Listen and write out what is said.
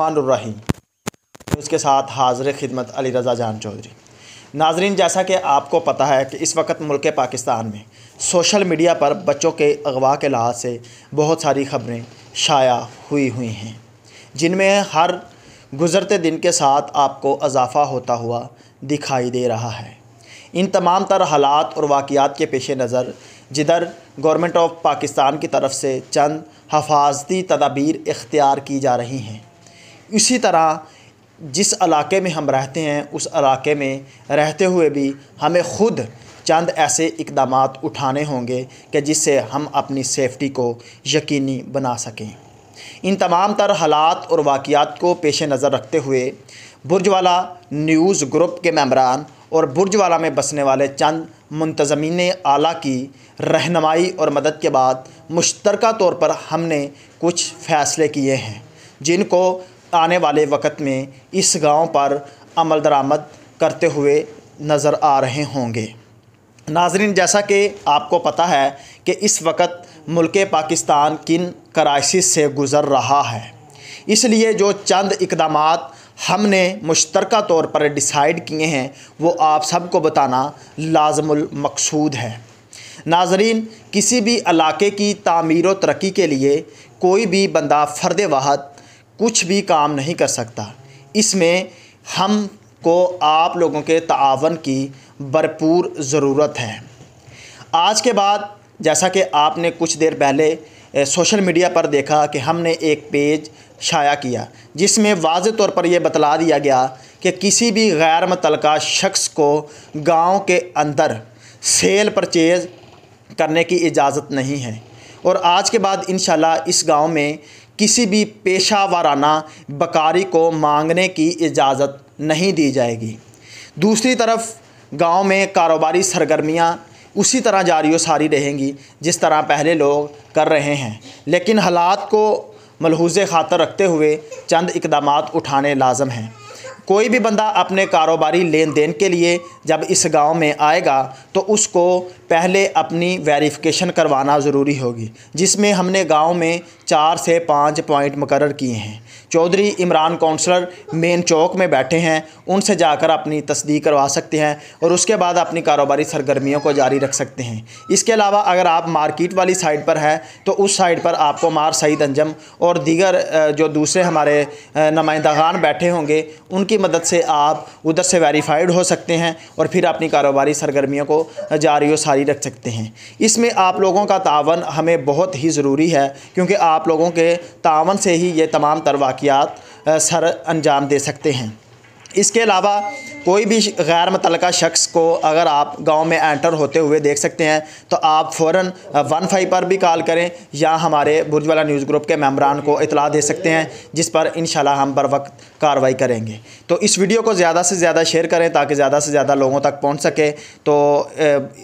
रहीम उसके साथ हाजिर खिदमत अली रज़ा जान चौधरी नाजरीन जैसा कि आपको पता है कि इस वक्त मुल्क पाकिस्तान में सोशल मीडिया पर बच्चों के अगवा के लिहाज से बहुत सारी खबरें शाया हुई हुई हैं जिनमें हर गुज़रते दिन के साथ आपको अजाफा होता हुआ दिखाई दे रहा है इन तमाम तर हालात और वाकियात के पेश नज़र जिधर गवर्नमेंट ऑफ पाकिस्तान की तरफ से चंद हफाजती तदाबीर इख्तियार की जा रही हैं इसी तरह जिस इलाके में हम रहते हैं उस इलाके में रहते हुए भी हमें ख़ुद चंद ऐसे इकदाम उठाने होंगे कि जिससे हम अपनी सेफ्टी को यकीनी बना सकें इन तमाम तर हालात और वाक़ात को पेश नज़र रखते हुए बुर्जवाला न्यूज़ ग्रुप के मम्बरान और बुर्जवाला में बसने वाले चंद मुंतज़मीन आला की रहनमाई और मदद के बाद मुश्तरक तौर पर हमने कुछ फ़ैसले किए हैं जिनको आने वाले वक्त में इस गांव पर अमल दरामद करते हुए नज़र आ रहे होंगे नाजरीन जैसा कि आपको पता है कि इस वक्त मुल्क पाकिस्तान किन क्राइसिस से गुज़र रहा है इसलिए जो चंद इकदाम हमने मुश्तरक तौर पर डिसाइड किए हैं वो आप सबको बताना लाजमकसूद है नाजरीन किसी भी इलाके की तमीर व तरक्की के लिए कोई भी बंदा फर्द वाहत कुछ भी काम नहीं कर सकता इसमें हम को आप लोगों के तावन की भरपूर ज़रूरत है आज के बाद जैसा कि आपने कुछ देर पहले सोशल मीडिया पर देखा कि हमने एक पेज शाया किया जिसमें वाज तौर पर यह बतला दिया गया कि किसी भी गैर मुतलका शख्स को गांव के अंदर सेल परचेज़ करने की इजाज़त नहीं है और आज के बाद इन इस गांव में किसी भी पेशा वाराना बकारी को मांगने की इजाज़त नहीं दी जाएगी दूसरी तरफ गांव में कारोबारी सरगर्मियां उसी तरह जारी सारी रहेंगी जिस तरह पहले लोग कर रहे हैं लेकिन हालात को मलहूज ख़ातर रखते हुए चंद इकदाम उठाने लाजम हैं कोई भी बंदा अपने कारोबारी लेन देन के लिए जब इस गांव में आएगा तो उसको पहले अपनी वेरिफिकेशन करवाना ज़रूरी होगी जिसमें हमने गांव में चार से पाँच पॉइंट मुकर किए हैं चौधरी इमरान काउंसलर मेन चौक में बैठे हैं उनसे जाकर अपनी तस्दीक करवा सकते हैं और उसके बाद अपनी कारोबारी सरगर्मियों को जारी रख सकते हैं इसके अलावा अगर आप मार्केट वाली साइड पर हैं तो उस साइड पर आपको मार सईद अंजम और दीगर जो दूसरे हमारे नुमाइंदान बैठे होंगे उनकी इनकी मदद से आप उधर से वेरीफाइड हो सकते हैं और फिर अपनी कारोबारी सरगर्मियों को जारी और सारी रख सकते हैं इसमें आप लोगों का तावन हमें बहुत ही ज़रूरी है क्योंकि आप लोगों के तावन से ही ये तमाम तर वाक़ात सर अंजाम दे सकते हैं इसके अलावा कोई भी गैर मुतल शख्स को अगर आप गाँव में एंटर होते हुए देख सकते हैं तो आप फ़ौर वन फाइव पर भी कॉल करें या हमारे बुरजवाला न्यूज़ ग्रुप के मेम्बरान को इतला दे सकते हैं जिस पर इन हम बर वक्त कार्रवाई करेंगे तो इस वीडियो को ज़्यादा से ज़्यादा शेयर करें ताकि ज़्यादा से ज़्यादा लोगों तक पहुँच सके तो